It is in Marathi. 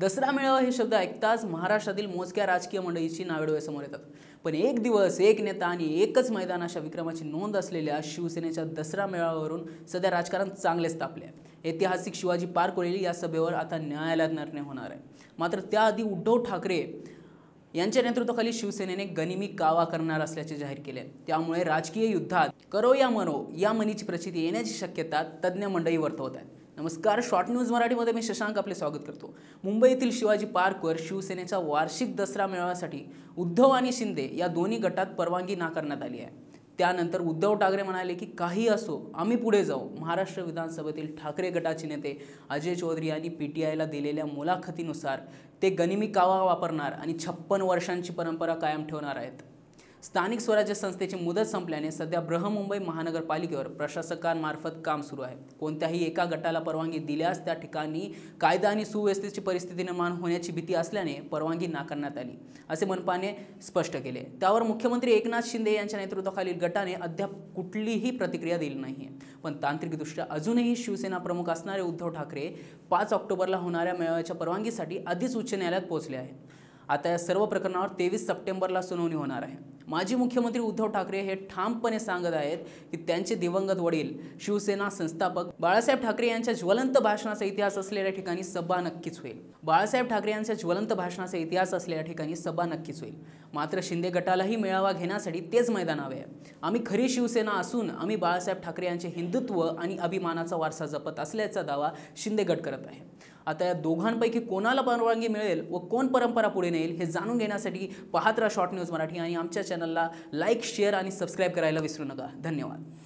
दसरा मेळावा हे शब्द ऐकताच महाराष्ट्रातील मोजक्या राजकीय मंडळीची नावे समोर येतात पण एक दिवस एक नेता आणि एकच मैदान अशा विक्रमाची नोंद असलेल्या शिवसेनेच्या दसरा मेळाव्यावरून सध्या राजकारण चांगलेच तापले ऐतिहासिक शिवाजी पार्क कोळेली या सभेवर आता न्यायालयात निर्णय होणार आहे मात्र त्याआधी उद्धव ठाकरे यांच्या नेतृत्वाखाली शिवसेनेने गनिमी कावा करणार असल्याचे जाहीर केले त्यामुळे राजकीय युद्धात करो या मनो या मनीची प्रचिती येण्याची शक्यता तज्ज्ञ मंडळी वर्तवत आहेत नमस्कार शॉर्ट न्यूज मराठीमध्ये मी शशांक आपले स्वागत करतो मुंबईतील शिवाजी पार्कवर शिवसेनेचा वार्षिक दसरा मेळाव्यासाठी उद्धव आणि शिंदे या दोन्ही गटात परवानगी नाकारण्यात आली आहे त्यानंतर उद्धव ठाकरे म्हणाले की काही असो आम्ही पुढे जाऊ महाराष्ट्र विधानसभेतील ठाकरे गटाचे नेते अजय चौधरी यांनी पी टी आयला दिलेल्या मुलाखतीनुसार ते गनिमी कावा वापरणार आणि छप्पन वर्षांची परंपरा कायम ठेवणार आहेत स्थानिक स्वराज्य संस्थेची मुदत संपल्याने सध्या बृहमुंबई महानगरपालिकेवर प्रशासकांमार्फत काम सुरू आहे कोणत्याही एका गटाला परवानगी दिल्यास त्या ठिकाणी कायदा आणि सुव्यवस्थेची परिस्थिती निर्माण होण्याची भीती असल्याने परवानगी नाकारण्यात आली असे मनपाने स्पष्ट केले त्यावर मुख्यमंत्री एकनाथ शिंदे यांच्या नेतृत्वाखालील गटाने अद्याप कुठलीही प्रतिक्रिया दिली नाही पण तांत्रिकदृष्ट्या अजूनही शिवसेना प्रमुख असणारे उद्धव ठाकरे पाच ऑक्टोबरला होणाऱ्या मेळाव्याच्या परवानगीसाठी आधीच उच्च न्यायालयात पोहोचले आहेत आता या सर्व प्रकरणावर तेवीस सप्टेंबरला सुनावणी होणार आहे माजी मुख्यमंत्री उद्धव ठाकरे हे ठामपणे सांगत आहेत की त्यांचे दिवंगत वडील शिवसेना संस्थापक बाळासाहेब ठाकरे यांच्या ज्वलंत भाषणाचा इतिहास असलेल्या ठिकाणी सभा नक्कीच होईल बाळासाहेब ठाकरे यांच्या ज्वलंत भाषणाचा इतिहास असलेल्या ठिकाणी सभा नक्कीच होईल मात्र शिंदे गटालाही मेळावा घेण्यासाठी तेच मैदान हवे आहे आम्ही खरी शिवसेना असून आम्ही बाळासाहेब ठाकरे यांचे हिंदुत्व आणि अभिमानाचा वारसा जपत असल्याचा दावा शिंदे गट करत आहे आता या दोघांपैकी कोणाला परवानगी मिळेल व कोण परंपरा पुढे नेईल हे जाणून घेण्यासाठी पाहत राहा शॉर्ट न्यूज मराठी आणि आमच्या चॅनलला लाईक शेअर आणि सबस्क्राईब करायला विसरू नका धन्यवाद